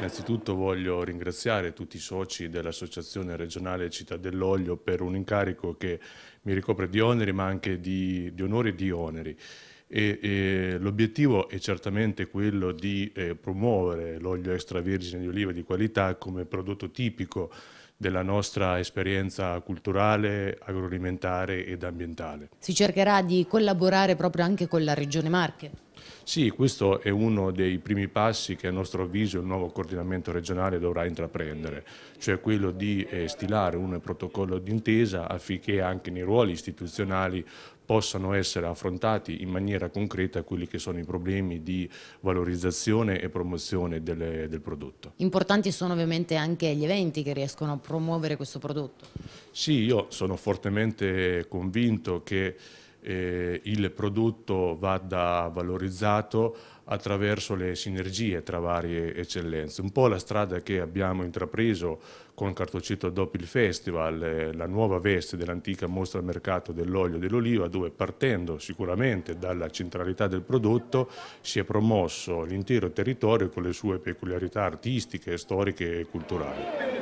Innanzitutto voglio ringraziare tutti i soci dell'Associazione regionale Città dell'Olio per un incarico che mi ricopre di oneri ma anche di, di onori e di oneri. l'obiettivo è certamente quello di eh, promuovere l'olio extravergine di oliva di qualità come prodotto tipico della nostra esperienza culturale, agroalimentare ed ambientale. Si cercherà di collaborare proprio anche con la Regione Marche? Sì, questo è uno dei primi passi che a nostro avviso il nuovo coordinamento regionale dovrà intraprendere, cioè quello di eh, stilare un protocollo d'intesa affinché anche nei ruoli istituzionali possano essere affrontati in maniera concreta quelli che sono i problemi di valorizzazione e promozione delle, del prodotto. Importanti sono ovviamente anche gli eventi che riescono a promuovere questo prodotto. Sì, io sono fortemente convinto che eh, il prodotto vada valorizzato attraverso le sinergie tra varie eccellenze. Un po' la strada che abbiamo intrapreso con Cartocito il Festival, eh, la nuova veste dell'antica mostra mercato dell'olio e dell'oliva, dove partendo sicuramente dalla centralità del prodotto si è promosso l'intero territorio con le sue peculiarità artistiche, storiche e culturali.